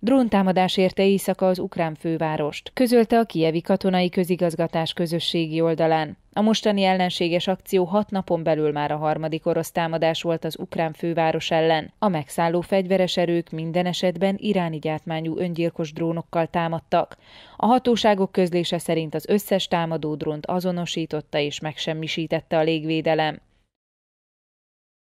Dróntámadás érte éjszaka az ukrán fővárost, közölte a Kievi Katonai Közigazgatás közösségi oldalán. A mostani ellenséges akció hat napon belül már a harmadik orosz támadás volt az ukrán főváros ellen. A megszálló fegyveres erők minden esetben iráni gyártmányú öngyilkos drónokkal támadtak. A hatóságok közlése szerint az összes támadó drónt azonosította és megsemmisítette a légvédelem.